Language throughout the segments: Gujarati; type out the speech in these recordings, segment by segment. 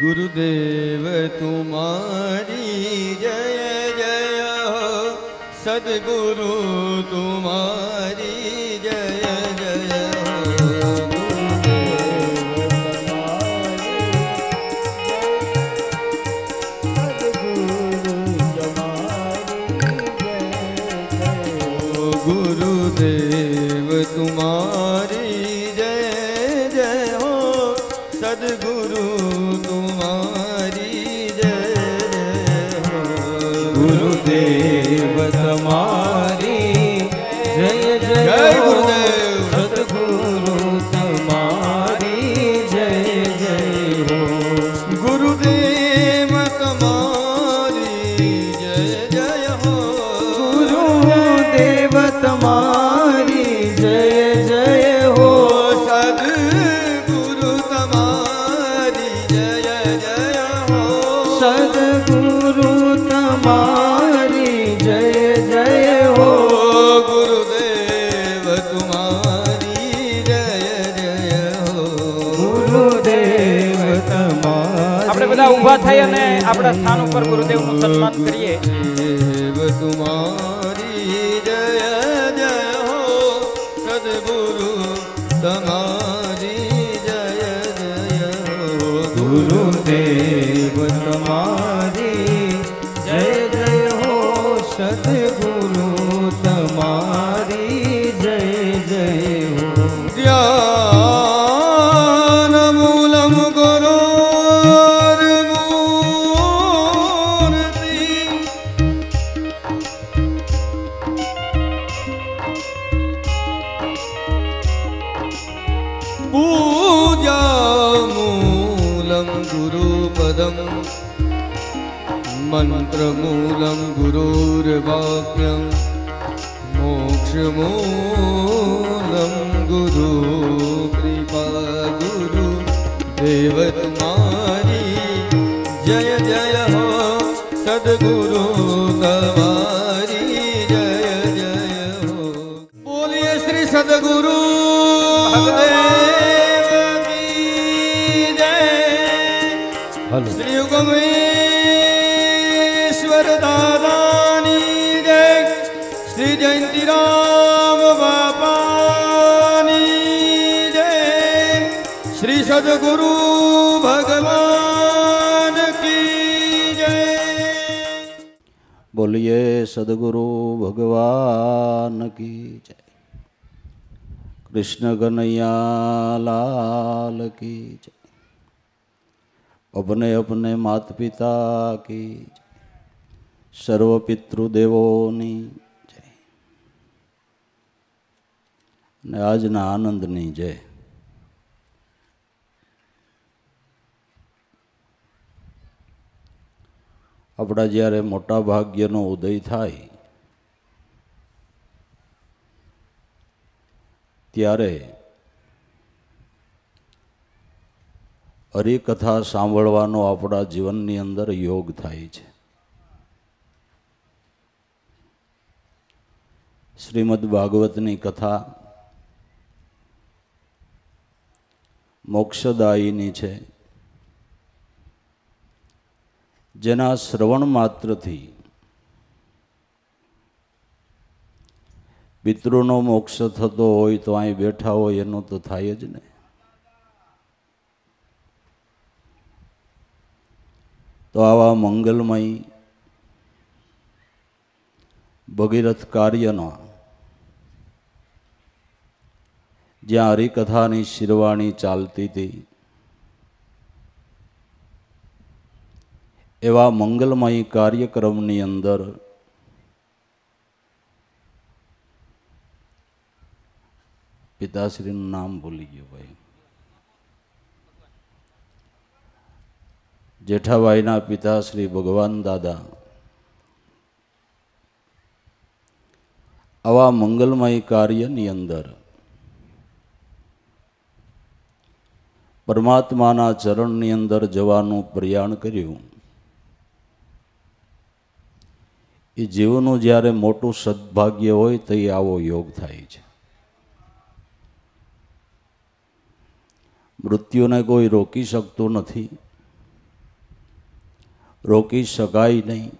ગુરુદેવ તુમારી જય જય સદગુરુ તુમારી આપણા સ્થાન ઉપર ગુરુદેવનું સન્માન કરીએ તુમારી જય જગદગુરુ ભગવાન કી જય બોલીએ સદગુરુ ભગવાન કી જય કૃષ્ણ કનૈયા લાલ કી જય અપને અપને માત પિતા કી સર્વ પિતૃદેવોની જય અને આજના આનંદની જય આપણા જ્યારે મોટા ભાગ્યનો ઉદય થાય ત્યારે હરિકથા સાંભળવાનો આપણા જીવનની અંદર યોગ થાય છે શ્રીમદ ભાગવતની કથા મોક્ષદાયીની છે જેના શ્રવણ માત્રથી પિતૃનો મોક્ષ થતો હોય તો અહીં બેઠા હોય એનો તો થાય જ નહીં તો આવા મંગલમય ભગીરથ કાર્યના જ્યાં હરિકથાની શિરવાણી ચાલતી હતી એવા મંગલમય કાર્યક્રમની અંદર પિતાશ્રીનું નામ ભૂલી ગયું ભાઈ જેઠાભાઈના પિતાશ્રી ભગવાન દાદા આવા મંગલમય કાર્યની અંદર પરમાત્માના ચરણની અંદર જવાનું પ્રયાણ કર્યું એ જીવનું જ્યારે મોટું સદભાગ્ય હોય તો એ આવો યોગ થાય છે મૃત્યુને કોઈ રોકી શકતું નથી રોકી શકાય નહીં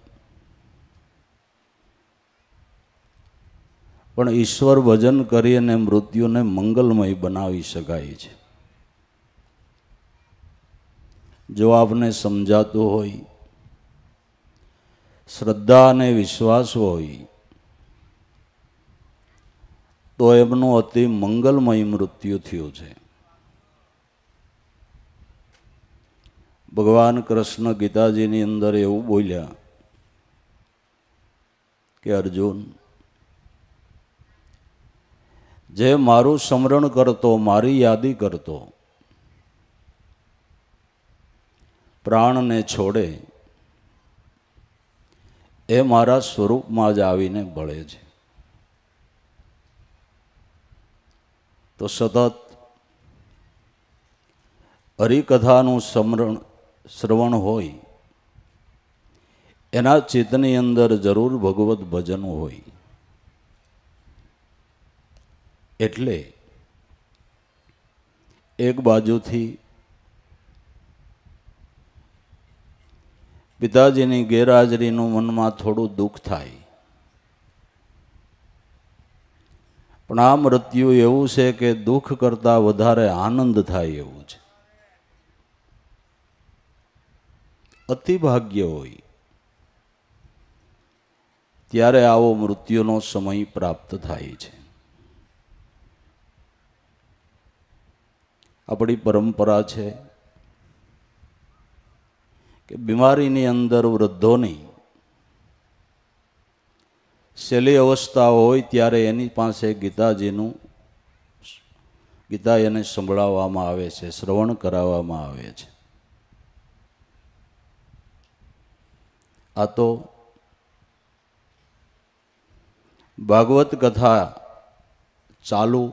પણ ઈશ્વર ભજન કરી અને મૃત્યુને મંગલમય બનાવી શકાય છે જો આપને સમજાતું હોય શ્રદ્ધા અને વિશ્વાસ હોય તો એમનું અતિ મંગલમય મૃત્યુ થયું છે ભગવાન કૃષ્ણ ગીતાજીની અંદર એવું બોલ્યા કે અર્જુન જે મારું સ્મરણ કરતો મારી યાદી કરતો પ્રાણને છોડે એ મારા સ્વરૂપમાં જ આવીને ભળે છે તો સતત હરિકથાનું સમરણ શ્રવણ હોય એના ચિત્તની અંદર જરૂર ભગવત ભજન હોય એટલે એક બાજુથી પિતાજીની ગેરહાજરીનું મનમાં થોડું દુઃખ થાય પણ આ મૃત્યુ એવું છે કે દુઃખ કરતાં વધારે આનંદ થાય એવું છે અતિભાગ્ય હોય ત્યારે આવો મૃત્યુનો સમય પ્રાપ્ત થાય છે આપણી પરંપરા છે કે બીમારીની અંદર વૃદ્ધોની શૈલી અવસ્થા હોય ત્યારે એની પાસે ગીતાજીનું ગીતા એને સંભળાવવામાં આવે છે શ્રવણ કરાવવામાં આવે છે આ તો ભાગવત કથા ચાલુ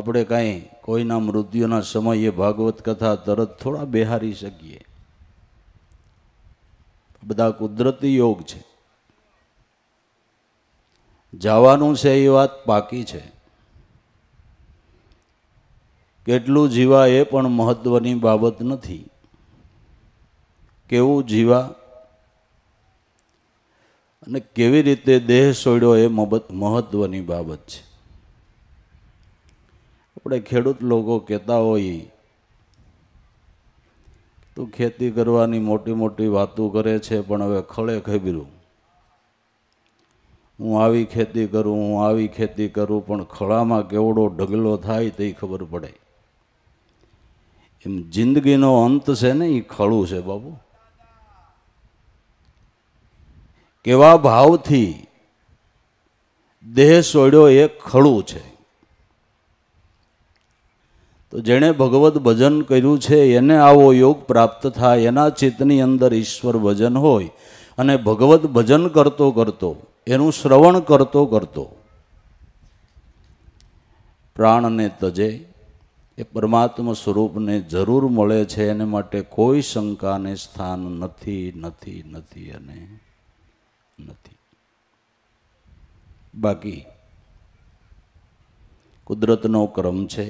આપણે કાંઈ કોઈના મૃત્યુના સમયે ભાગવત કથા તરત થોડા બેહારી શકીએ બધા કુદરતી યોગ છે જવાનું છે એ વાત પાકી છે કેટલું જીવા એ પણ મહત્વની બાબત નથી કેવું જીવા અને કેવી રીતે દેહ છોડ્યો એ મહત્ત્વની બાબત છે આપણે ખેડૂત લોકો કહેતા હોઈએ તું ખેતી કરવાની મોટી મોટી વાતો કરે છે પણ હવે ખળે ખબીરું હું આવી ખેતી કરું હું આવી ખેતી કરું પણ ખળામાં કેવડો ઢગલો થાય તે ખબર પડે એમ જિંદગીનો અંત છે ને એ ખળું છે બાબુ કેવા ભાવથી દેહ સોડ્યો એ ખળું છે તો જેણે ભગવદ્ ભજન કર્યું છે એને આવો યોગ પ્રાપ્ત થાય એના ચિત્તની અંદર ઈશ્વર ભજન હોય અને ભગવદ્ ભજન કરતો કરતો એનું શ્રવણ કરતો કરતો પ્રાણને તજે એ પરમાત્મા સ્વરૂપને જરૂર મળે છે એને માટે કોઈ શંકાને સ્થાન નથી નથી નથી અને નથી બાકી કુદરતનો ક્રમ છે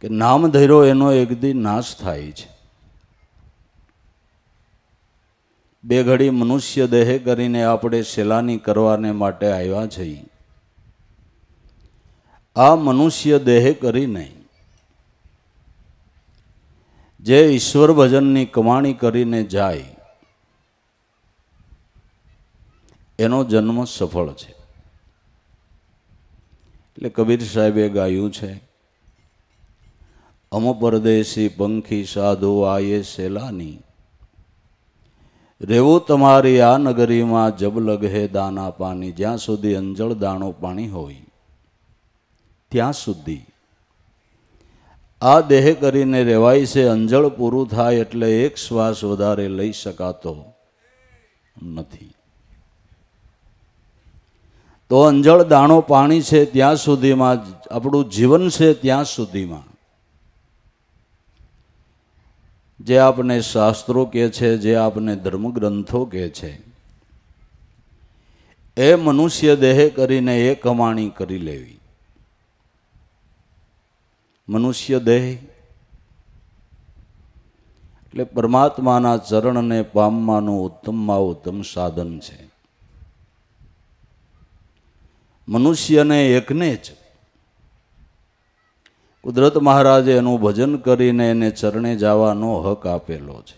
કે નામ ધૈર્યો એનો એક દી નાશ થાય છે બે ઘડી મનુષ્ય દેહ કરીને આપણે શેલાની કરવાને માટે આવ્યા છીએ આ મનુષ્ય દેહ કરીને જે ઈશ્વર ભજનની કમાણી કરીને જાય એનો જન્મ સફળ છે એટલે કબીર સાહેબે ગાયું છે અમ પરદેશી પંખી સાધુ આયે સેલાની રહેવું તમારી આ નગરીમાં જબ લગહે દાના પાણી જ્યાં સુધી અંજળ દાણો પાણી હોય ત્યાં સુધી આ દેહ કરીને રહેવાય છે અંજળ પૂરું થાય એટલે એક શ્વાસ વધારે લઈ શકાતો નથી તો અંજળ દાણો પાણી છે ત્યાં સુધીમાં આપણું જીવન છે ત્યાં સુધીમાં જે આપણે શાસ્ત્રો કહે છે જે આપને ધર્મગ્રંથો કહે છે એ મનુષ્ય દેહ કરીને એ કમાણી કરી લેવી મનુષ્ય દેહ એટલે પરમાત્માના ચરણને પામવાનું ઉત્તમમાં ઉત્તમ સાધન છે મનુષ્યને એકને જ કુદરત મહારાજે એનું ભજન કરીને એને ચરણે જવાનો હક આપેલો છે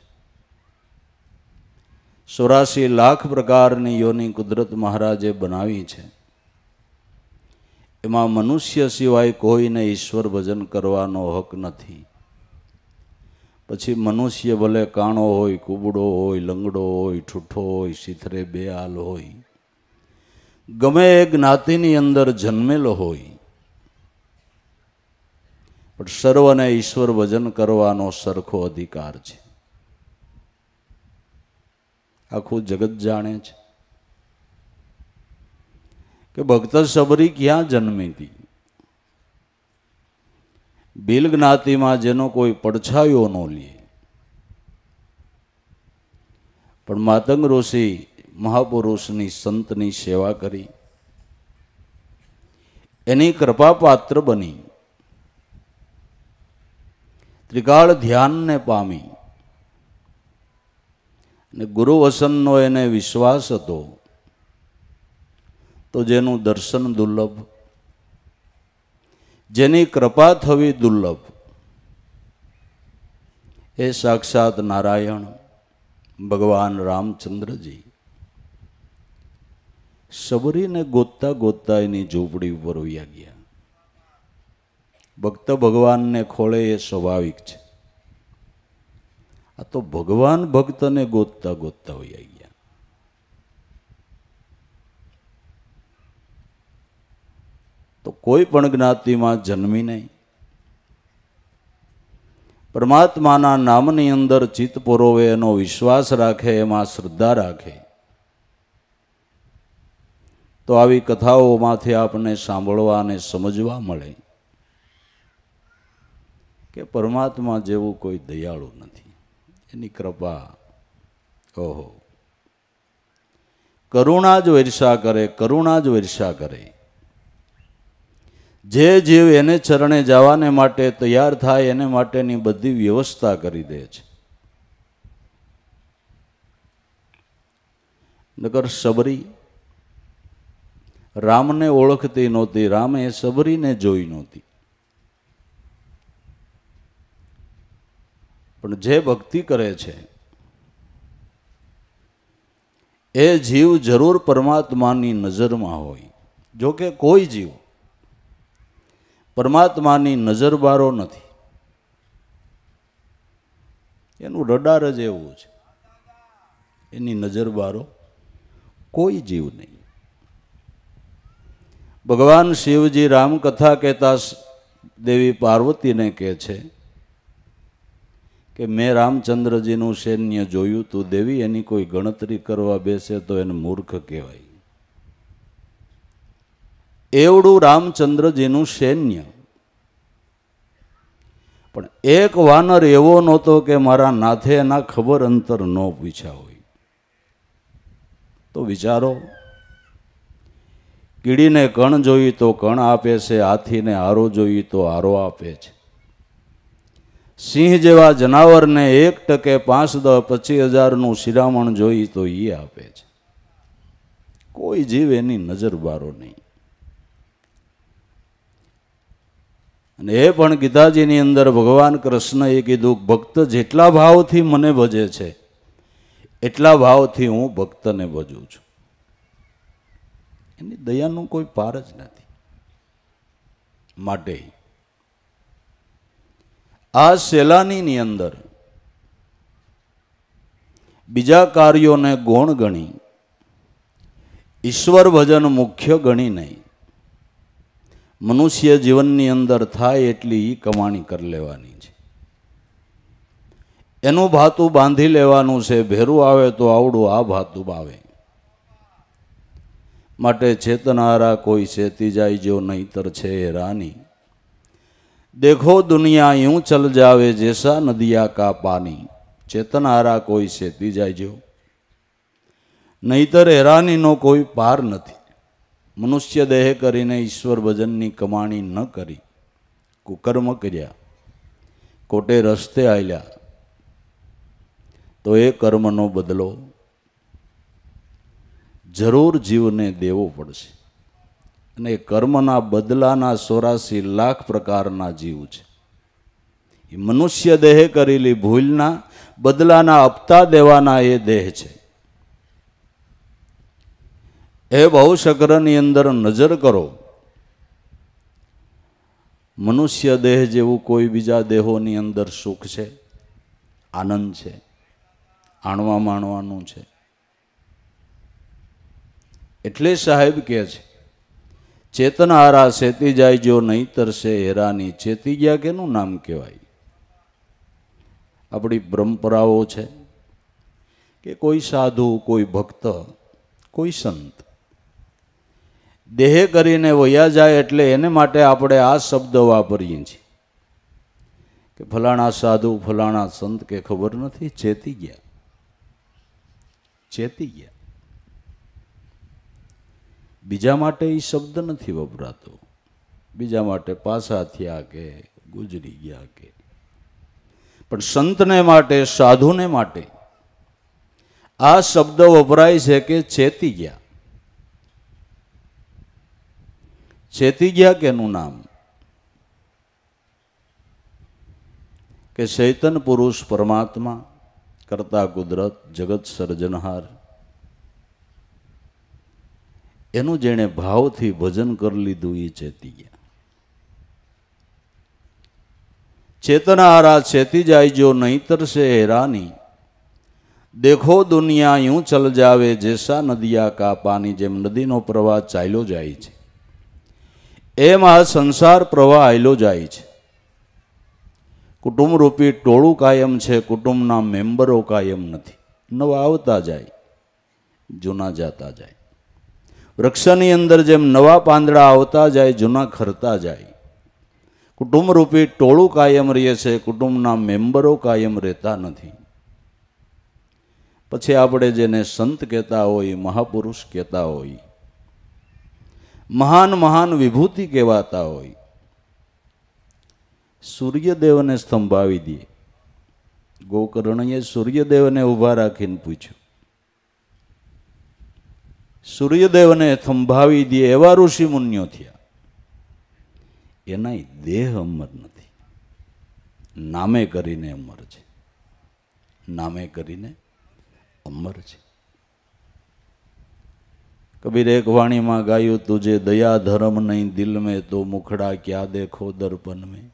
ચોરાશી લાખ પ્રકારની યોની કુદરત મહારાજે બનાવી છે એમાં મનુષ્ય સિવાય કોઈને ઈશ્વર ભજન કરવાનો હક નથી પછી મનુષ્ય ભલે કાણો હોય કુબડો હોય લંગડો હોય ઠૂઠો હોય સિથરે બેહાલ હોય ગમે એ જ્ઞાતિની અંદર જન્મેલો હોય પણ સર્વને ઈશ્વર ભજન કરવાનો સરખો અધિકાર છે આખું જગત જાણે છે કે ભક્ત સબરી ક્યાં જન્મી હતી બિલ જ્ઞાતિમાં જેનો કોઈ પડછાયો ન લે પણ માતંગ ઋષિ મહાપુરુષની સંતની સેવા કરી એની કૃપાપાત્ર બની ત્રિકાળ ધ્યાનને પામી અને ગુરુ વસનનો એને વિશ્વાસ હતો તો જેનું દર્શન દુર્લભ જેની કૃપા થવી દુર્લભ એ સાક્ષાત નારાયણ ભગવાન રામચંદ્રજી સબરીને ગોતતા ગોતતા એની ઝૂંપડી ઉપર વયા ગયા ભક્ત ભગવાનને ખોળે એ સ્વાભાવિક છે આ તો ભગવાન ભક્તને ગોતતા ગોતતા હોય ગયા તો કોઈ પણ જ્ઞાતિમાં જન્મી નહીં પરમાત્માના નામની અંદર ચિત્ત પુરોવે એનો વિશ્વાસ રાખે એમાં શ્રદ્ધા રાખે તો આવી કથાઓમાંથી આપણને સાંભળવા અને સમજવા મળે કે પરમાત્મા જેવું કોઈ દયાળુ નથી એની કૃપા ઓહો કરુણા જ વર્ષા કરે કરુણા જ વર્ષા કરે જે જીવ એને ચરણે જવાને માટે તૈયાર થાય એને માટેની બધી વ્યવસ્થા કરી દે છે નગર સબરી રામને ઓળખતી નહોતી રામે સબરીને જોઈ નહોતી પણ જે ભક્તિ કરે છે એ જીવ જરૂર પરમાત્માની નજરમાં હોય જો કે કોઈ જીવ પરમાત્માની નજર બારો નથી એનું રડાર જ એવું છે એની નજર બારો કોઈ જીવ નહીં ભગવાન શિવજી રામકથા કહેતા દેવી પાર્વતીને કહે છે કે મેં રામચંદ્રજીનું સૈન્ય જોયું તું દેવી એની કોઈ ગણતરી કરવા બેસે તો એને મૂર્ખ કહેવાય એવડું રામચંદ્રજીનું સૈન્ય પણ એક વાનર એવો નહોતો કે મારા નાથે એના ખબર અંતર ન પૂછ્યા હોય તો વિચારો કીડીને કણ જોઈ તો કણ આપે છે હાથીને આરો જોઈ તો આરો આપે છે સિંહ જેવા જનાવરને એક ટકે પાંચ દસ પચીસ હજારનું શિરામણ જોઈ તો એ આપે છે કોઈ જીવ એની નજર બારો નહીં અને એ પણ ગીતાજીની અંદર ભગવાન કૃષ્ણએ કીધું ભક્ત જેટલા ભાવથી મને ભજે છે એટલા ભાવથી હું ભક્તને ભજું છું એની દયાનું કોઈ પાર જ નથી માટે આ સેલાનીની અંદર બીજા કાર્યોને ગૌણ ગણી ઈશ્વર ભજન મુખ્ય ગણી નહીં મનુષ્ય જીવનની અંદર થાય એટલી કમાણી કરી લેવાની છે એનું ભાતું બાંધી લેવાનું છે ભેરું આવે તો આવડું આ ભાતું આવે માટે ચેતનારા કોઈ સેતી જાય જો નહીતર છે રાની દેખો દુનિયા યું ચલ જાવે જેસા નદિયા કા પાની ચેતનારા કોઈ સેતી જાયજો નહીતર હેરાનીનો કોઈ પાર નથી મનુષ્ય દેહ કરીને ઈશ્વર ભજનની કમાણી ન કરી કુકર્મ કર્યા કોટે રસ્તે આવ્યા તો એ કર્મનો બદલો જરૂર જીવને દેવો પડશે અને કર્મના બદલાના સોરાસી લાખ પ્રકારના જીવ છે એ મનુષ્ય દેહે કરેલી ભૂલના બદલાના આપતા દેવાના એ દેહ છે એ બહુ ભવશકરની અંદર નજર કરો મનુષ્ય દેહ જેવું કોઈ બીજા દેહોની અંદર સુખ છે આનંદ છે આણવા માણવાનું છે એટલે સાહેબ કહે છે ચેતનહારા સેતી જાય જો નહીં તરસે હેરાની ચેતી ગયા કેનું નામ કહેવાય આપણી પરંપરાઓ છે કે કોઈ સાધુ કોઈ ભક્ત કોઈ સંત દેહ કરીને વયા જાય એટલે એને માટે આપણે આ શબ્દ વાપરીએ છીએ કે ફલાણા સાધુ ફલાણા સંત કે ખબર નથી ચેતી ગયા ચેતી ગયા બીજા માટે એ શબ્દ નથી વપરાતો બીજા માટે પાછા થયા કે ગુજરી ગયા કે પણ સંતને માટે સાધુને માટે આ શબ્દ વપરાય છે કે ચેતી ગયા ચેતી ગયા કેનું નામ કે ચૈતન પુરુષ પરમાત્મા કરતા કુદરત જગત સર્જનહાર એનું જેણે ભાવથી ભજન કરી લીધું એ ચેતી ગયા ચેતનારા છેતી જાય નહીતર સે હેરાની દેખો દુનિયા યું ચલ જાવે જેસા નદિયા કા જેમ નદીનો પ્રવાહ ચાલ્યો જાય છે એમ આ સંસાર પ્રવાહ આયલો જાય છે કુટુંબ રૂપી ટોળું કાયમ છે કુટુંબના મેમ્બરો કાયમ નથી નવા આવતા જાય જૂના જાતા જાય વૃક્ષની અંદર જેમ નવા પાંદડા આવતા જાય જૂના ખરતા જાય કુટુંબરૂપી ટોળું કાયમ રહે છે કુટુંબના મેમ્બરો કાયમ રહેતા નથી પછી આપણે જેને સંત કહેતા હોય મહાપુરુષ કહેતા હોય મહાન મહાન વિભૂતિ કહેવાતા હોય સૂર્યદેવને સ્તંભાવી દે ગોકર્ણએ સૂર્યદેવને ઊભા રાખીને પૂછ્યું સૂર્યદેવને થંભાવી દે એવા ઋષિ મુનિઓ થયા એના દેહ અમર નથી નામે કરીને અમર છે નામે કરીને અમર છે કબીર એક વાણીમાં ગાયું તુજે દયા ધર્મ નહીં દિલ મેં તો મુખડા ક્યાં દેખો દર્પણ મેં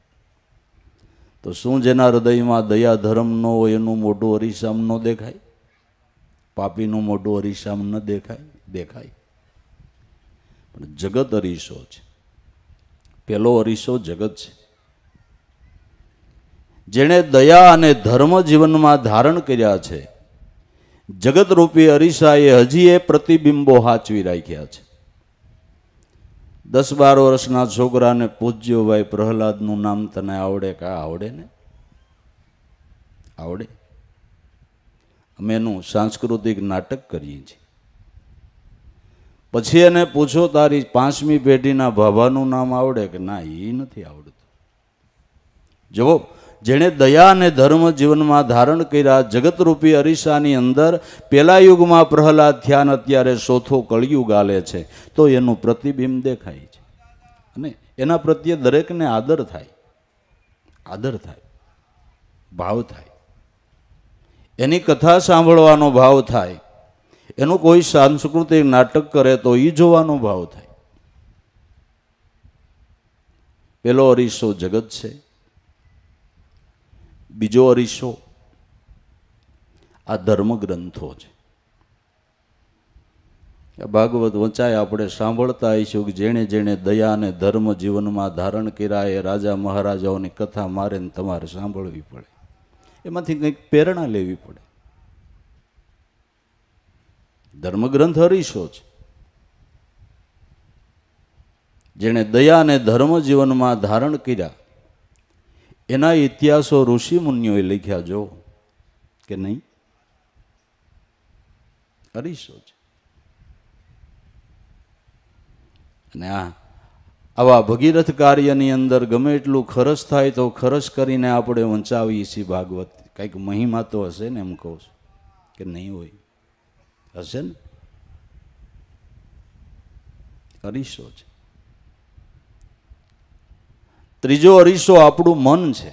તો શું જેના હૃદયમાં દયા ધર્મ ન હોય એનું મોટું અરીસામ ન દેખાય પાપીનું મોટું અરીસામ ન દેખાય દેખાય પણ જગત અરીસો છે પેલો અરીસો જગત છે જેણે દયા અને ધર્મ જીવનમાં ધારણ કર્યા છે જગતરૂપી અરીસાએ હજી એ પ્રતિબિંબો હાચવી રાખ્યા છે દસ બાર વર્ષના છોકરાને પૂજ્યો ભાઈ પ્રહલાદનું નામ તને આવડે કા આવડે ને આવડે અમે એનું સાંસ્કૃતિક નાટક કરીએ છીએ પછી એને પૂછો તારી પાંચમી પેઢીના ભાભાનું નામ આવડે કે ના એ નથી આવડતું જુઓ જેણે દયા અને ધર્મ જીવનમાં ધારણ કર્યા જગતરૂપી અરીસાની અંદર પેલા યુગમાં પ્રહલાદ ધ્યાન અત્યારે સોથો કળિયુગ ગાલે છે તો એનું પ્રતિબિંબ દેખાય છે અને એના પ્રત્યે દરેકને આદર થાય આદર થાય ભાવ થાય એની કથા સાંભળવાનો ભાવ થાય એનું કોઈ સાંસ્કૃતિક નાટક કરે તો એ જોવાનો ભાવ થાય પેલો અરીસો જગત છે બીજો અરીસો આ ધર્મગ્રંથો છે ભાગવત વંચાય આપણે સાંભળતા આવીશું કે જેણે જેણે દયા અને ધર્મ જીવનમાં ધારણ કર્યા એ રાજા મહારાજાઓની કથા મારે ને તમારે સાંભળવી પડે એમાંથી કંઈક પ્રેરણા લેવી પડે ધર્મગ્રંથ હરીશો છે જેણે દયાને ધર્મ જીવનમાં ધારણ કર્યા એના ઇતિહાસો ઋષિ મુનિઓએ લખ્યા જો કે નહીં હરીશો છે અને આ આવા ભગીરથ કાર્યની અંદર ગમે એટલું ખરસ થાય તો ખરસ કરીને આપણે વંચાવીએ છીએ ભાગવત કંઈક મહિમા તો હશે ને એમ કહું છું કે નહીં હોય હશે ને અરીસો છે ત્રીજો અરીસો આપણું મન છે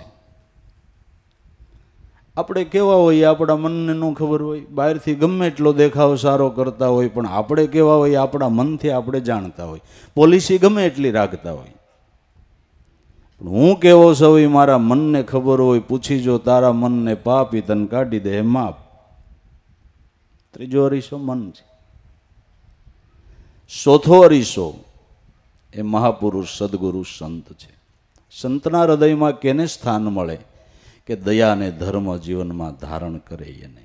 આપણે કેવા હોઈએ આપણા મનને ન ખબર હોય બહારથી ગમે એટલો દેખાવ સારો કરતા હોય પણ આપણે કેવા હોઈએ આપણા મનથી આપણે જાણતા હોય પોલિસી ગમે એટલી રાખતા હોય પણ હું કેવો છું મારા મનને ખબર હોય પૂછી જો તારા મનને પાપી તન કાઢી દે માપ ત્રીજો અરીસો મન છે ચોથો અરીસો એ મહાપુરુષ સદગુરુ સંત છે સંતના હૃદયમાં કેને સ્થાન મળે કે દયા અને ધર્મ જીવનમાં ધારણ કરે એને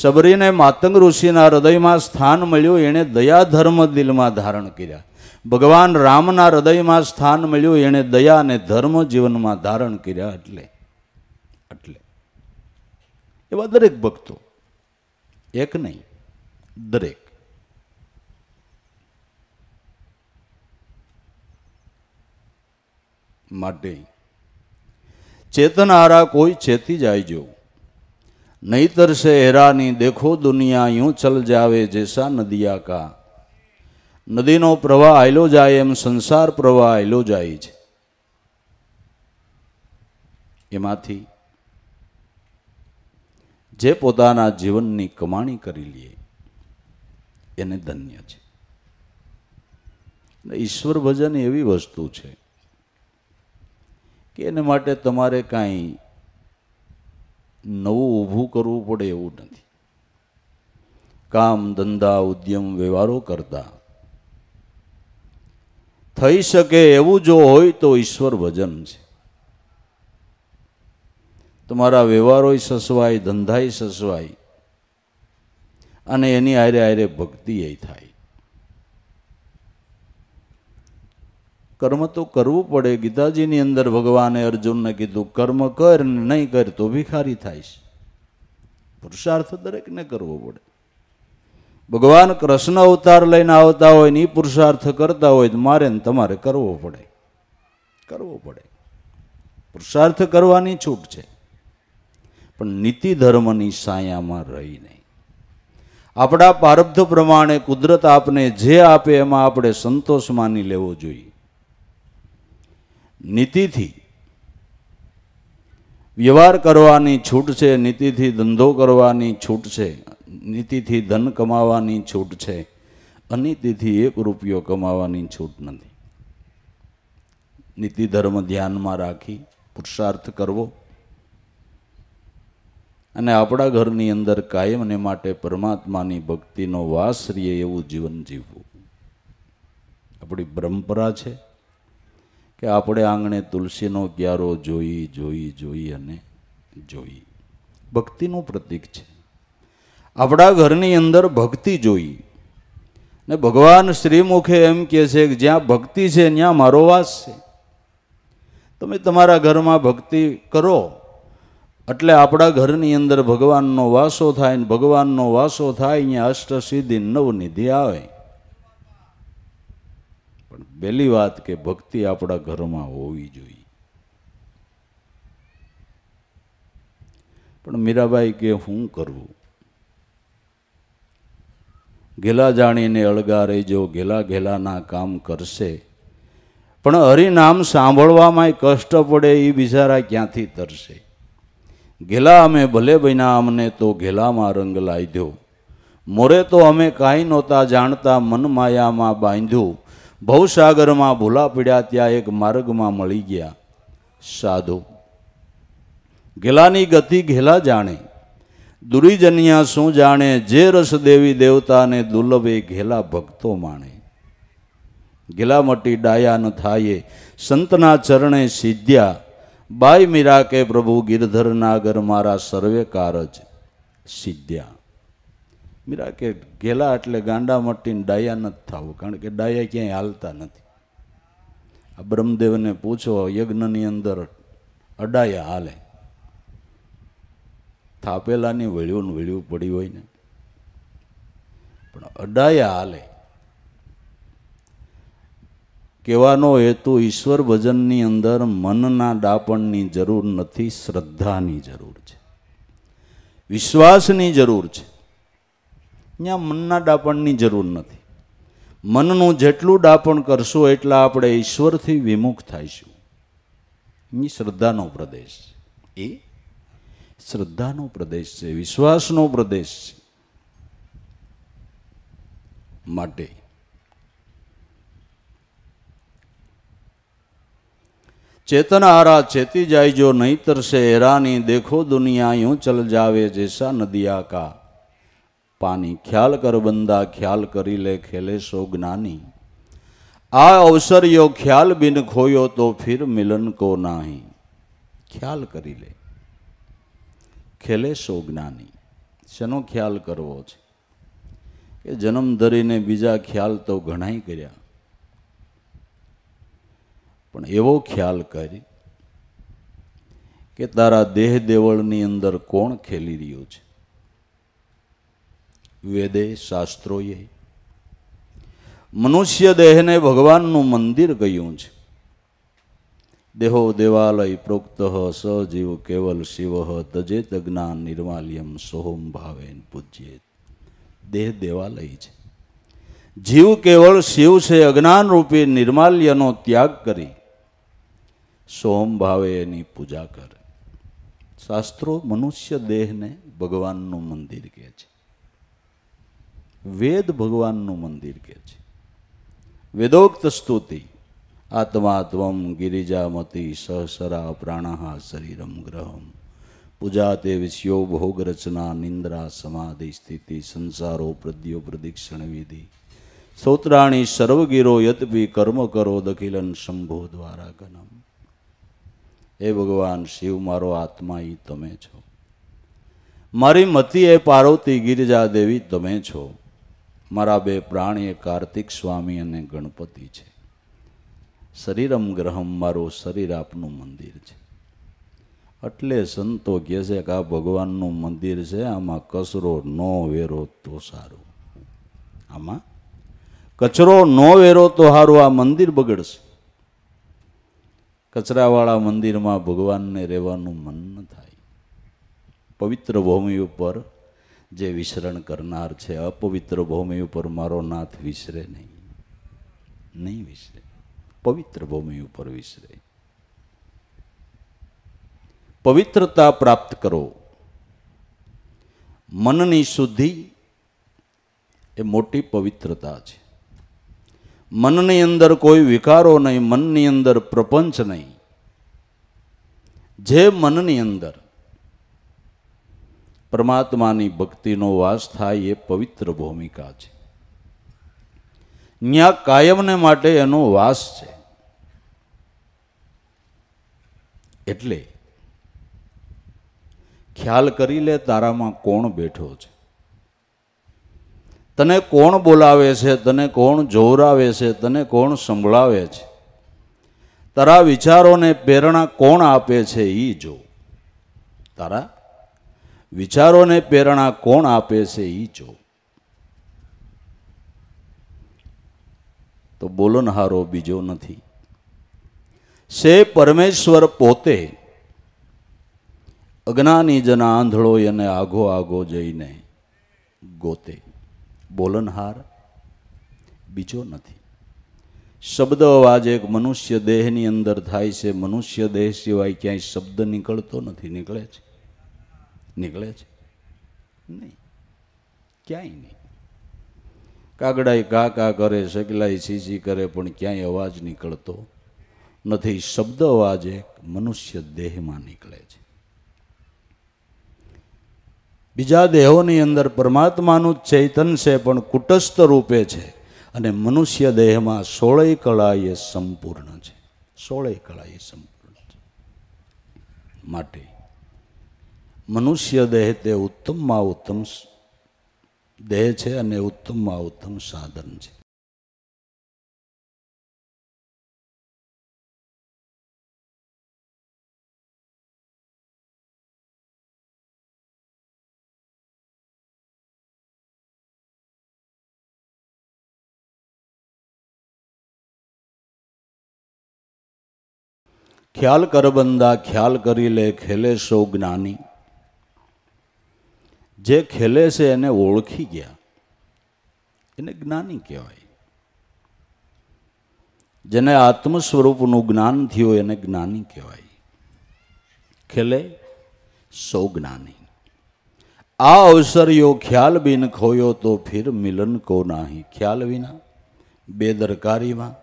સબરીને માતંગ ઋષિના હૃદયમાં સ્થાન મળ્યું એણે દયા ધર્મ દિલમાં ધારણ કર્યા ભગવાન રામના હૃદયમાં સ્થાન મળ્યું એણે દયા અને ધર્મ જીવનમાં ધારણ કર્યા એટલે એવા દરેક ભક્તો એક નહીં દરેક માટે ચેતનારા કોઈ ચેતી જાય જો નહીતર સે હેરાની દેખો દુનિયા યું ચલ જાવે જેસા નદિયા કા નદીનો પ્રવાહ આયલો જાય એમ સંસાર પ્રવાહ આયલો જાય છે એમાંથી જે પોતાના જીવનની કમાણી કરી લે એને ધન્ય છે ઈશ્વર ભજન એવી વસ્તુ છે કે એને માટે તમારે કાંઈ નવું ઊભું કરવું પડે એવું નથી કામ ધંધા ઉદ્યમ વ્યવહારો કરતા થઈ શકે એવું જો હોય તો ઈશ્વર ભજન છે તમારા વ્યવહારોય સસવાય ધંધાય સસવાય અને એની આરે આરે ભક્તિ એ થાય કર્મ તો કરવું પડે ગીતાજીની અંદર ભગવાને અર્જુનને કીધું કર્મ કર ને નહીં કર તો ભિખારી થાઈશ પુરુષાર્થ દરેકને કરવો પડે ભગવાન કૃષ્ણ અવતાર લઈને આવતા હોય ને એ પુરુષાર્થ કરતા હોય તો મારે ને તમારે કરવો પડે કરવો પડે પુરુષાર્થ કરવાની છૂટ છે પણ નીતિ ધર્મની સાયામાં રહી નહીં આપણા પ્રારબ્ધ પ્રમાણે કુદરત આપને જે આપે એમાં આપણે સંતોષ માની લેવો જોઈએ નીતિથી વ્યવહાર કરવાની છૂટ છે નીતિથી ધંધો કરવાની છૂટ છે નીતિથી ધન કમાવાની છૂટ છે અનિતિથી એક રૂપિયો કમાવાની છૂટ નથી નીતિ ધર્મ ધ્યાનમાં રાખી પુરુષાર્થ કરવો અને આપણા ઘરની અંદર કાયમને માટે પરમાત્માની ભક્તિનો વાસ રહીએ એવું જીવન જીવવું આપણી પરંપરા છે કે આપણે આંગણે તુલસીનો ક્યારો જોઈ જોઈ જોઈ અને જોઈ ભક્તિનું પ્રતીક છે આપણા ઘરની અંદર ભક્તિ જોઈ ને ભગવાન શ્રીમુખે એમ કહે છે કે જ્યાં ભક્તિ છે ત્યાં મારો વાસ છે તમે તમારા ઘરમાં ભક્તિ કરો એટલે આપણા ઘરની અંદર ભગવાનનો વાસો થાય ને ભગવાનનો વાસો થાય અહીંયા અષ્ટસિદ્ધિ નવનિધિ આવે પણ પહેલી વાત કે ભક્તિ આપણા ઘરમાં હોવી જોઈએ પણ મીરાબાઈ કે શું કરવું ઘેલા જાણીને અળગારે જો ઘેલા ઘેલાના કામ કરશે પણ હરિનામ સાંભળવામાંય કષ્ટ પડે એ બિચારા ક્યાંથી તરશે ઘેલા અમે ભલે બન્યા અમને તો ઘેલામાં રંગ લાવી દો મોરે તો અમે કાંઈ નહોતા જાણતા મનમાયામાં બાંધ્યું ભવસાગરમાં ભૂલા પીડ્યા ત્યાં એક માર્ગમાં મળી ગયા સાધુ ઘેલાની ગતિ ઘેલા જાણે દુરીજન્યા શું જાણે જે રસ દેવી દેવતાને દુર્લભે ઘેલા ભક્તો માણે ઘેલા મટી ડાયા ન થાય સંતના ચરણે સિદ્ધ્યા બાઈ મીરા કે પ્રભુ ગિરધરનાગર મારા સર્વેકાર જ સિદ્ધ્યા મીરા કે ઘેલા એટલે ગાંડા મટીને ડાયા નથી થવું કારણ કે ડાયા ક્યાંય હાલતા નથી આ બ્રહ્મદેવને પૂછો યજ્ઞની અંદર અડાયા હાલે થાપેલાની વળ્યું વળ્યું પડ્યું હોય ને પણ અડાયા હાલે કહેવાનો હેતુ ઈશ્વર ભજનની અંદર મનના ડાપણની જરૂર નથી શ્રદ્ધાની જરૂર છે વિશ્વાસની જરૂર છે ત્યાં મનના ડાપણની જરૂર નથી મનનું જેટલું ડાપણ કરશો એટલા આપણે ઈશ્વરથી વિમુખ થઈશું એ શ્રદ્ધાનો પ્રદેશ એ શ્રદ્ધાનો પ્રદેશ છે વિશ્વાસનો પ્રદેશ છે માટે ચેતન હારા ચેતી જાય જો નહીં સે હેરાની દેખો દુનિયા યું ચલ જાવે જેસા નદિયા કા પાની ખ્યાલ કર બંદા ખ્યાલ કરી લે ખેલે સો જ્ઞાની આ અવસર યો ખ્યાલ બિન ખોયો તો ફિર મિલન કો નાહી ખ્યાલ કરી લે ખેલે સો જ્ઞાની શેનો ખ્યાલ કરવો છે કે જન્મ ધરીને બીજા ખ્યાલ તો ઘણાય કર્યા પણ એવો ખ્યાલ કરી કે તારા દેહ દેવળની અંદર કોણ ખેલી રહ્યો છે વેદે શાસ્ત્રોએ મનુષ્ય દેહને ભગવાનનું મંદિર કહ્યું છે દેહો દેવાલય પ્રોક્ત સજીવ કેવલ શિવ તજેત જ્ઞાન નિર્માલ્યમ સોહમ ભાવેન પૂજ્ય દેહ દેવાલય છે જીવ કેવળ શિવ છે રૂપે નિર્માલ્યનો ત્યાગ કરી સોમભાવે એની પૂજા કરે શાસ્ત્રો મનુષ્ય દેહને ભગવાનનું મંદિર કહે છે વેદ ભગવાનનું મંદિર કહે છે વેદોક્ત સ્તુતિ આત્મા ત્વમ ગિરિજામતી સહસરા પ્રાણ શરીરમ ગ્રહમ પૂજા તે વિષયો ભોગ રચના નિંદ્રા સમાધિ સ્થિતિ સંસારો પ્રદ્યો પ્રદિક્ષણ વિધિ સૌત્રાણી સર્વગીરો યતભી કર્મ કરો દખિલન શંભો દ્વારા ગનમ હે ભગવાન શિવ મારો આત્મા એ તમે છો મારી મતી એ પાર્વતી ગિરિજા દેવી તમે છો મારા બે પ્રાણી એ કાર્તિક સ્વામી અને ગણપતિ છે શરીરમ ગ્રહમ મારું શરીર આપનું મંદિર છે એટલે સંતો કહે છે કે આ ભગવાનનું મંદિર છે આમાં કચરો ન વેરો તો સારું આમાં કચરો નો વેરો તો સારું આ મંદિર બગડશે કચરાવાળા મંદિરમાં ભગવાનને રહેવાનું મન ન થાય પવિત્ર ભૂમિ ઉપર જે વિસરણ કરનાર છે અપવિત્ર ભૂમિ ઉપર મારો નાથ વિસરે નહીં નહીં વિસરે પવિત્ર ભૂમિ ઉપર વિસરે પવિત્રતા પ્રાપ્ત કરો મનની શુદ્ધિ એ મોટી પવિત્રતા છે મનની અંદર કોઈ વિકારો નહીં મનની અંદર પ્રપંચ નહીં જે મનની અંદર પરમાત્માની ભક્તિનો વાસ થાય એ પવિત્ર ભૂમિકા છે ત્યાં કાયમને માટે એનો વાસ છે એટલે ખ્યાલ કરી લે તારામાં કોણ બેઠો છે તને કોણ બોલાવે છે તને કોણ જોરાવે છે તને કોણ સંભળાવે છે તારા વિચારોને પ્રેરણા કોણ આપે છે એ જો તારા વિચારોને પ્રેરણા કોણ આપે છે એ જો તો બોલનહારો બીજો નથી સે પરમેશ્વર પોતે અજ્ઞાની જના આંધળો એને આઘો આઘો જઈને ગોતે બોલનહાર બીજો નથી શબ્દ અવાજ એક મનુષ્ય દેહની અંદર થાય છે મનુષ્ય દેહ સિવાય ક્યાંય શબ્દ નીકળતો નથી નીકળે છે નીકળે છે નહીં ક્યાંય નહીં કાગડાય કા કા કરે સગલાય સીસી કરે પણ ક્યાંય અવાજ નીકળતો નથી શબ્દ અવાજ એક મનુષ્ય દેહમાં નીકળે છે બીજા દેહોની અંદર પરમાત્માનું જ ચૈતન છે પણ કુટસ્થ રૂપે છે અને મનુષ્ય દેહમાં સોળેય કળા એ સંપૂર્ણ છે સોળેય કળા એ સંપૂર્ણ છે માટે મનુષ્ય દેહ તે ઉત્તમમાં ઉત્તમ દેહ છે અને ઉત્તમમાં ઉત્તમ સાધન છે ખ્યાલ કરબંદા ખ્યાલ કરી લે ખેલે સૌ જ્ઞાની જે ખેલે છે એને ઓળખી ગયા એને જ્ઞાની કહેવાય જેને આત્મ સ્વરૂપનું જ્ઞાન થયું એને જ્ઞાની કહેવાય ખેલે સૌ જ્ઞાની આ અવસર્યો ખ્યાલ બિન ખોયો તો ફિર મિલન કો નાહી ખ્યાલ વિના બેદરકારીમાં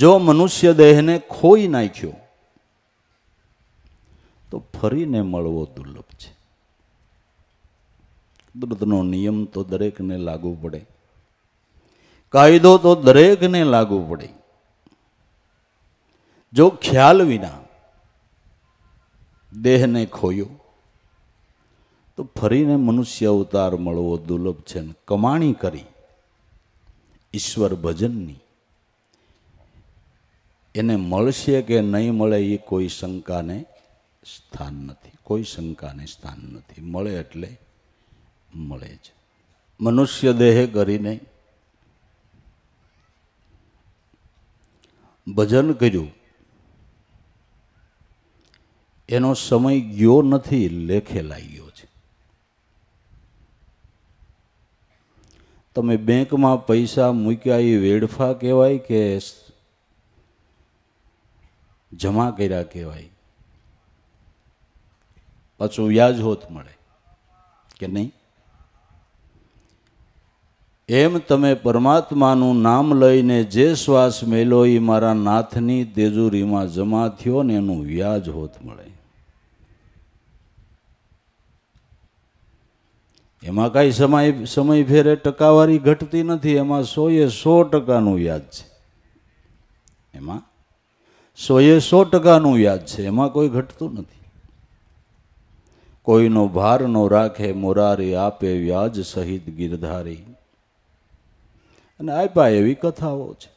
જો મનુષ્ય દેહને ખોઈ નાખ્યો તો ફરીને મળવો દુર્લભ છે કુદરતનો નિયમ તો દરેકને લાગુ પડે કાયદો તો દરેકને લાગુ પડે જો ખ્યાલ વિના દેહને ખોયો તો ફરીને મનુષ્ય અવતાર મળવો દુર્લભ છે ને કમાણી કરી ઈશ્વર ભજનની એને મળશે કે નહીં મળે એ કોઈ શંકાને સ્થાન નથી કોઈ શંકાને સ્થાન નથી મળે એટલે મળે છે મનુષ્ય દેહે કરીને ભજન કર્યું એનો સમય ગયો નથી લેખેલા ગયો છે તમે બેંકમાં પૈસા મૂક્યા એ વેડફા કહેવાય કે જમા કર્યા કહેવાય પાછું વ્યાજ હોત મળે કે નહીં એમ તમે પરમાત્માનું નામ લઈને જે શ્વાસ મેલો એ મારા નાથની તેજુરીમાં જમા થયો ને એનું વ્યાજ હોત મળે એમાં કાંઈ સમય સમય ફેરે ટકાવારી ઘટતી નથી એમાં સોએ સો ટકાનું વ્યાજ છે એમાં સોએ સો ટકાનું વ્યાજ છે એમાં કોઈ ઘટતું નથી કોઈનો ભાર નો રાખે મોરારી આપે વ્યાજ સહિત ગીરધારી અને આપ્યા એવી કથાઓ છે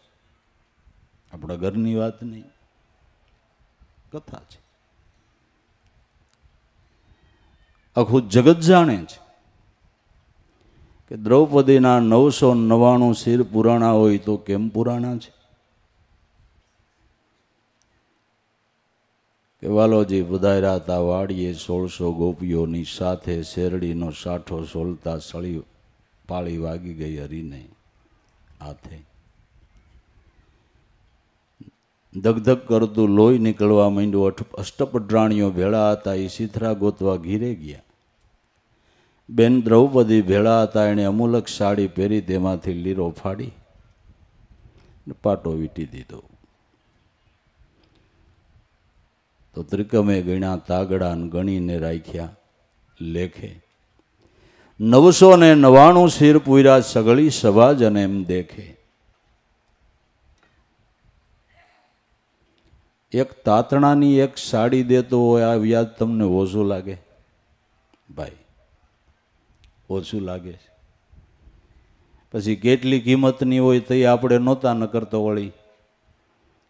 આપણા ઘરની વાત નહીં કથા છે આખું જગત જાણે છે કે દ્રૌપદીના નવસો નવ્વાણું શિર પુરાણા હોય તો કેમ પુરાણા છે કે વાલોજી બુધાયરા હતા વાડીએ સોળસો ગોપીઓની સાથે શેરડીનો સાઠો સોલતા સળી પાળી વાગી ગઈ હરીને હાથે ધગધગ કરતું લોહી નીકળવા માંડ્યું અષ્ટપડરાણીઓ ભેળા હતા એ સિથરા ગોતવા ઘીરે ગયા બેન દ્રૌપદી ભેળા હતા એણે અમુલક સાડી પહેરી તેમાંથી લીરો ફાડી પાટો વીટી દીધો તો ત્રિકમે ગણ્યા તાગડાને ગણીને રાખ્યા લેખે નવસો ને નવાણું શિર પૂર્યા સગળી સભા જને એમ દેખે એક તાતણાની એક સાડી દેતો હોય આ વ્યાજ તમને ઓછું લાગે ભાઈ ઓછું લાગે છે પછી કેટલી કિંમતની હોય તે આપણે નહોતા ન કરતો વળી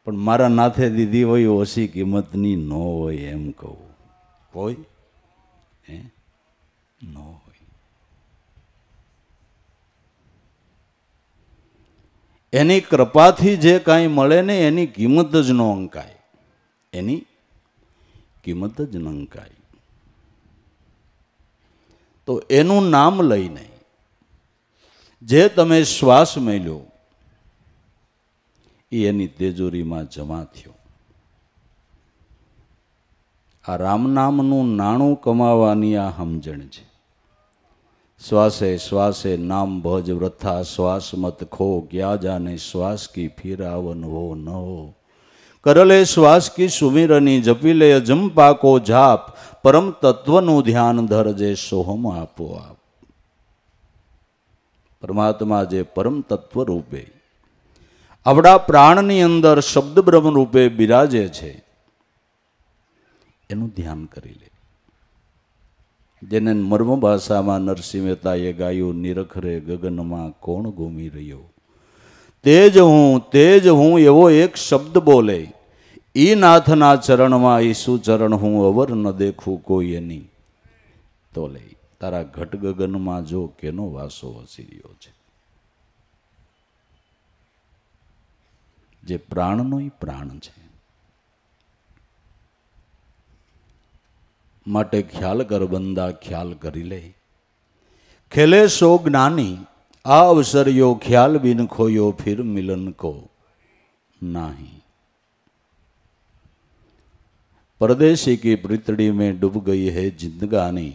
પણ મારા નાથે દીદી હોય ઓછી કિંમતની ન હોય એમ કહું કોઈ હે ન હોય એની કૃપાથી જે કાંઈ મળે ને એની કિંમત જ ન અંકાય એની કિંમત જ ન અંકાય તો એનું નામ લઈને જે તમે શ્વાસ મેલ્યો એ એની તેજોરીમાં જમા થયો આ રામનામનું નાણું કમાવાની આ સમજણ છે શ્વાસે શ્વાસે નામ ભજ વ્રથા શ્વાસ મત ખો ગયા જાને શ્વાસ કી ફિરાવન હો ન હો કરલે શ્વાસ કી સુમિરની જપી લે અજમ પાકો જાપ પરમ તત્વનું ધ્યાન ધર જે સોહમ આપો આપ પરમાત્મા જે પરમ તત્વ રૂપે આપણા પ્રાણની અંદર શબ્દ બ્રહ્મ રૂપે બિરાજે છે એનું ધ્યાન કરી લે જેને મર્મ ભાષામાં નરસિંહ મહેતાએ ગાયું નિરખરે ગગનમાં કોણ ઘૂમી રહ્યો તે જ હું તે જ હું એવો એક શબ્દ બોલે એ નાથના ચરણમાં ઈસુ ચરણ હું અવર ન દેખું કોઈ એની તો લઈ તારા ઘટ ગગનમાં જો કેનો વાસો વસી રહ્યો છે જે પ્રાણનો પ્રાણ છે માટે ખ્યાલ કર ખ્યાલ કરી લે ખેલે સો જ્ઞાની આ અવસર ખ્યાલ બિન ખોયો ફિર મિલન કો નાહી પરદેશી કી પ્રીતડી મેં ડૂબ ગઈ હે જિંદગાની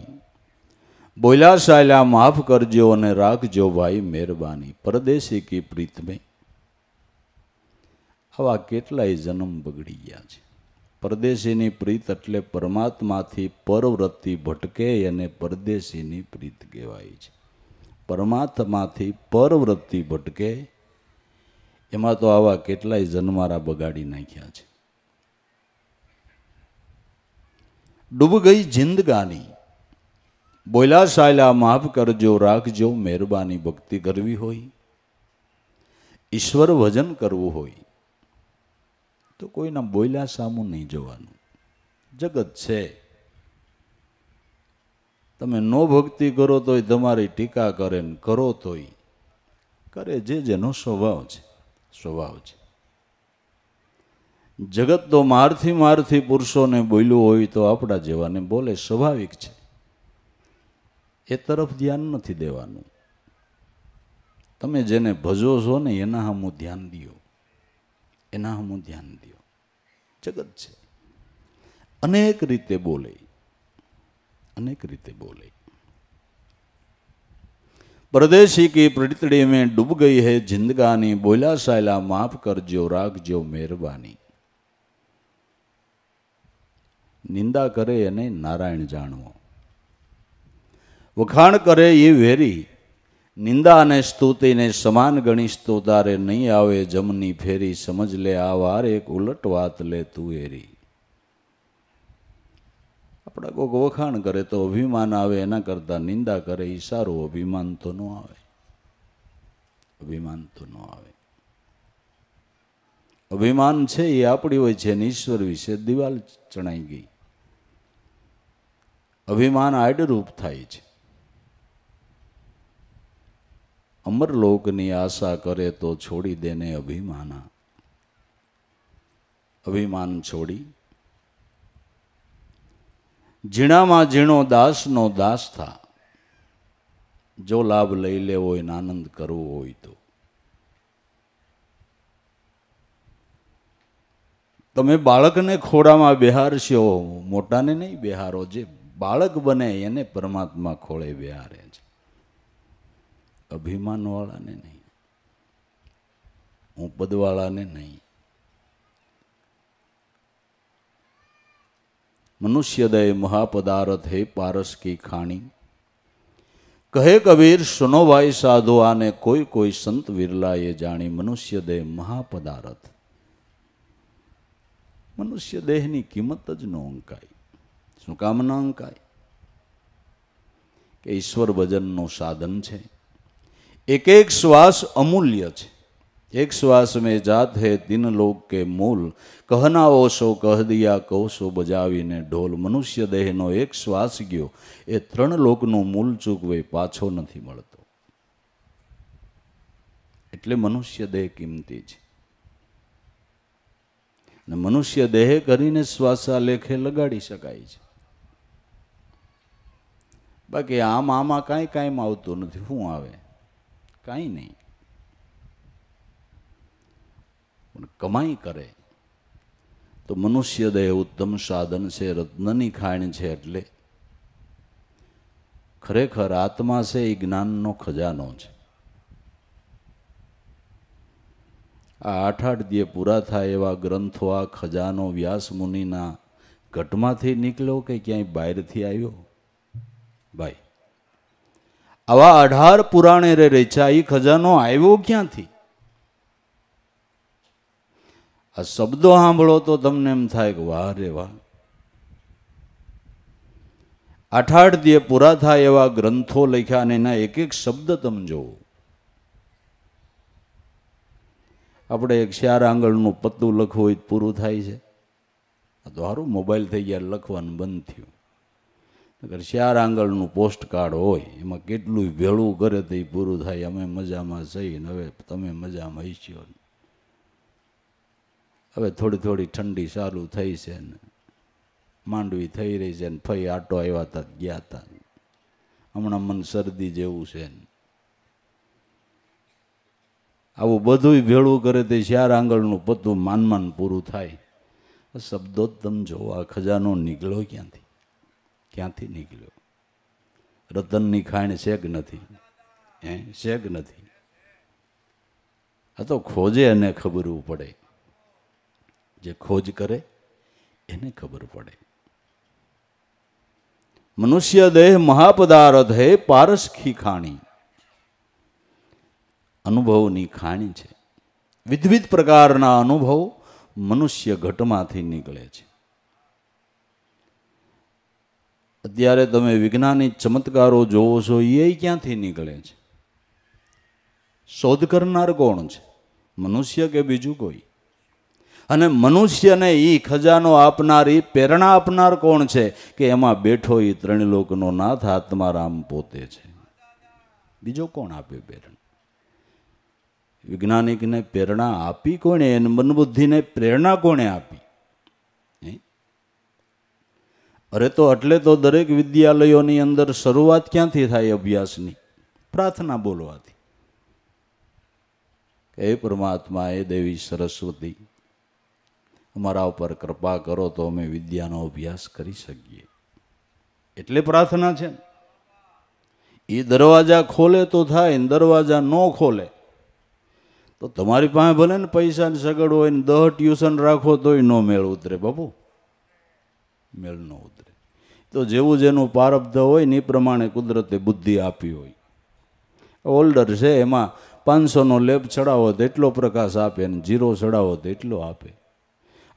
બોલ્યા સાયલા માફ કરજો અને રાખજો ભાઈ મહેરબાની પરદેશી કી પ્રીત મેં આવા કેટલાય જન્મ બગડી ગયા છે પરદેશીની પ્રીત એટલે પરમાત્માથી પરવૃત્તિ ભટકે અને પરદેશીની પ્રીત કહેવાય છે પરમાત્માથી પરવૃત્તિ ભટકે એમાં તો આવા કેટલાય જન્મારા બગાડી નાખ્યા છે ડૂબ ગઈ જિંદગાની બોલ્યા સાયલા માફ કરજો રાખજો મહેરબાની ભક્તિ કરવી હોય ઈશ્વર ભજન કરવું હોય તો કોઈના બોલ્યા સામું નહીં જવાનું જગત છે તમે નો ભક્તિ કરો તોય તમારી ટીકા કરે ને કરો તોય કરે જે જેનો સ્વભાવ છે સ્વભાવ છે જગત તો મારથી મારથી પુરુષોને બોલ્યું હોય તો આપણા જેવાને બોલે સ્વાભાવિક છે એ તરફ ધ્યાન નથી દેવાનું તમે જેને ભજો છો ને એના હું ધ્યાન દો એના હું ધ્યાન દો જગત છે અનેક રીતે બોલે અનેક રીતે બોલે પ્રદેશી કી પ્રતિડી મેં ડૂબ ગઈ હે જિંદગાની બોલ્યા સાયલા માફ કરજો રાખજો મહેરબાની નિંદા કરે એને નારાયણ જાણવો વખાણ કરે એ વેરી નિંદા અને સ્તુતિને સમાન ગણી સ્તુતારે નહીં આવે જમની ફેરી સમજ લે આ વાર એક ઉલટ વાત લે તું એરી આપણે કોઈક વખાણ કરે તો અભિમાન આવે એના કરતાં નિંદા કરે એ સારું અભિમાન તો ન આવે અભિમાન તો ન આવે અભિમાન છે એ આપણી હોય છે ઈશ્વર વિશે દિવાલ ચણાઈ ગઈ અભિમાન આડરૂપ થાય છે અમરલોકની આશા કરે તો છોડી દેને અભિમાના અભિમાન છોડી ઝીણામાં ઝીણો દાસનો દાસ થા જો લાભ લઈ લેવો હોય આનંદ કરવો હોય તો તમે બાળકને ખોળામાં બિહારશો મોટાને નહીં બિહારો જે બાળક બને એને પરમાત્મા ખોળે બિહારે અભિમાનવાળાને નહીં હું પદવાળાને નહીં મનુષ્યદય મહાપદારથ હે પારસ કી ખાણી કહે કબીર સુનો ભાઈ સાધુ આને કોઈ કોઈ સંત વિરલાએ જાણી મનુષ્ય દેહ મહાપદારથ મનુષ્ય દેહની કિંમત જ ન અંકાય શું કામ ન અંકાય કે ઈશ્વર ભજનનું સાધન છે એક એક શ્વાસ અમૂલ્ય છે એક શ્વાસ મેં જાત હે દિન લોક કે મૂલ કહનાઓ સો કહ દિયા કહશો બજાવીને ઢોલ મનુષ્ય દેહનો એક શ્વાસ ગયો એ ત્રણ લોકનું મૂલ ચૂકવે પાછો નથી મળતો એટલે મનુષ્ય દેહ કિંમતી છે ને મનુષ્ય દેહ કરીને શ્વાસ લેખે લગાડી શકાય છે બાકી આમ આમાં કાંઈ કાંઈમાં આવતું નથી શું આવે કાંઈ નહીં પણ કમાઈ કરે તો મનુષ્ય દેહ ઉત્તમ સાધન છે રત્નની ખાણ છે એટલે ખરેખર આત્મા છે એ જ્ઞાનનો ખજાનો છે આ આઠ આઠ દિયે પૂરા થાય એવા ગ્રંથો આ ખજાનો વ્યાસ મુનિના ઘટમાંથી નીકળ્યો કે ક્યાંય બહારથી આવ્યો ભાઈ આવા અઢાર પુરાણે રે એ ખજાનો આવ્યો ક્યાંથી આ શબ્દો સાંભળો તો તમને એમ થાય કે વાહ રે વાહ આઠાઠ દિયે પૂરા થાય એવા ગ્રંથો લખ્યા અને એના એક એક શબ્દ તમે જોવો આપણે એક શાર આંગળનું પત્તું લખવું હોય પૂરું થાય છે તો સારું મોબાઈલ થઈ ગયા લખવાનું બંધ થયું નગર ચાર આંગળનું પોસ્ટ કાર્ડ હોય એમાં કેટલું ભેળું કરે તો એ પૂરું થાય અમે મજામાં જઈને હવે તમે મજામાં ઈચ્છો હવે થોડી થોડી ઠંડી સારું થઈ છે ને માંડવી થઈ રહી છે ને ફઈ આટો આવ્યા હતા ગયા હતા હમણાં મન શરદી જેવું છે ને આવું બધું ભેળું કરે તે ચાર આંગળનું માન માન પૂરું થાય શબ્દો તમે જોવા ખજાનો નીકળ્યો ક્યાંથી ક્યાંથી નીકળ્યો રતનની ખાણ શેક નથી એ શેક નથી આ તો ખોજે એને ખબર પડે જે ખોજ કરે એને ખબર પડે મનુષ્ય દેહ મહાપદાર્થ હે પારસખી ખાણી અનુભવની ખાણી છે વિધવિધ પ્રકારના અનુભવ મનુષ્ય ઘટમાંથી નીકળે છે અત્યારે તમે વિજ્ઞાનની ચમત્કારો જોવો છો એ ક્યાંથી નીકળે છે શોધ કરનાર કોણ છે મનુષ્ય કે બીજું કોઈ અને મનુષ્યને એ ખજાનો આપનાર એ પ્રેરણા આપનાર કોણ છે કે એમાં બેઠો એ ત્રણ લોકનો નાથ આત્મારામ પોતે છે બીજો કોણ આપે પ્રેરણા વૈજ્ઞાનિકને પ્રેરણા આપી કોણે મનબુદ્ધિને પ્રેરણા કોણે આપી અરે તો એટલે તો દરેક વિદ્યાલયોની અંદર શરૂઆત ક્યાંથી થાય અભ્યાસની પ્રાર્થના બોલવાથી હે પરમાત્મા એ દેવી સરસ્વતી અમારા ઉપર કૃપા કરો તો અમે વિદ્યાનો અભ્યાસ કરી શકીએ એટલે પ્રાર્થના છે એ દરવાજા ખોલે તો થાય ને દરવાજા ન ખોલે તો તમારી પાસે ભલે ને પૈસા સગડ હોય ને દહ ટ્યુશન રાખો તોય નો મેળ ઉતરે બાપુ મેળ નો ઉતરે તો જેવું જેનું પારબ્ધ હોય ને એ પ્રમાણે કુદરતે બુદ્ધિ આપી હોય ઓલ્ડર છે એમાં પાંચસોનો લેબ ચડાવો તો એટલો પ્રકાશ આપે અને જીરો ચડાવો તો એટલો આપે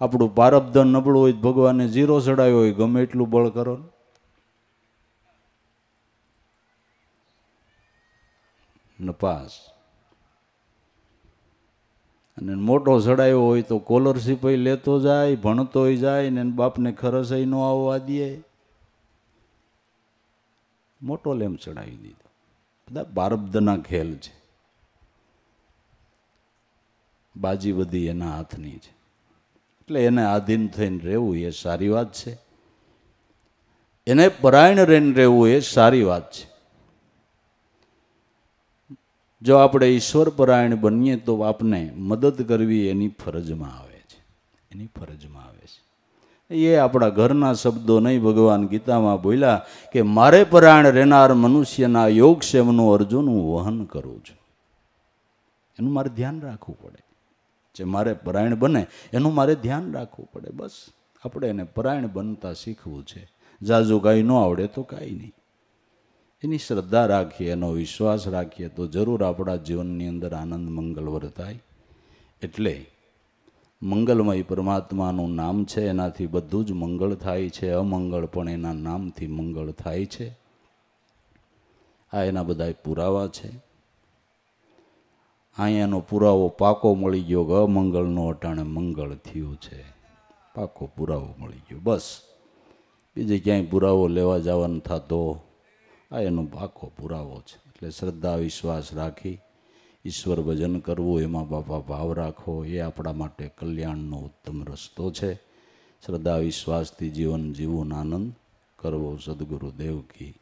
આપણું પારબ્ધ નબળું હોય ભગવાને જીરો ચડાવ્યો હોય ગમે એટલું બળ કરો ને નપાસ અને મોટો ચડાયો હોય તો કોલરશીપ લેતો જાય ભણતોય જાય ને બાપને ખરસ ન આવવા દે મોટો લેમ્પ ચડાવી દીધો બધા બારબ્દના ખેલ છે બાજી બધી એના હાથની છે એટલે એને આધીન થઈને રહેવું એ સારી વાત છે એને પરાયણ રહીને રહેવું એ સારી વાત છે જો આપણે ઈશ્વર પરાયણ બનીએ તો આપને મદદ કરવી એની ફરજમાં આવે છે એની ફરજમાં આવે છે એ આપણા ઘરના શબ્દો નહીં ભગવાન ગીતામાં બોલ્યા કે મારે પરાયણ રહેનાર મનુષ્યના યોગ સેવનું અર્જુન હું વહન કરું છું એનું મારે ધ્યાન રાખવું પડે જે મારે પરાયણ બને એનું મારે ધ્યાન રાખવું પડે બસ આપણે એને પરાયણ બનતા શીખવું છે જાજુ કાંઈ ન આવડે તો કાંઈ નહીં એની શ્રદ્ધા રાખીએ એનો વિશ્વાસ રાખીએ તો જરૂર આપણા જીવનની અંદર આનંદ મંગળવર થાય એટલે મંગલમય પરમાત્માનું નામ છે એનાથી બધું જ મંગળ થાય છે અમંગળ પણ એના નામથી મંગળ થાય છે આ એના બધા પુરાવા છે અહીંયાનો પુરાવો પાકો મળી ગયો કે અમંગળનો અટાણે મંગળ થયું છે પાકો પુરાવો મળી ગયો બસ બીજે ક્યાંય પુરાવો લેવા જવાનો થતો આ એનો પાકો પુરાવો છે એટલે શ્રદ્ધા વિશ્વાસ રાખી ઈશ્વર ભજન કરવું એમાં બાપા ભાવ રાખવો એ આપણા માટે કલ્યાણનો ઉત્તમ રસ્તો છે શ્રદ્ધા વિશ્વાસથી જીવન જીવન આનંદ કરવો સદગુરુ દેવકી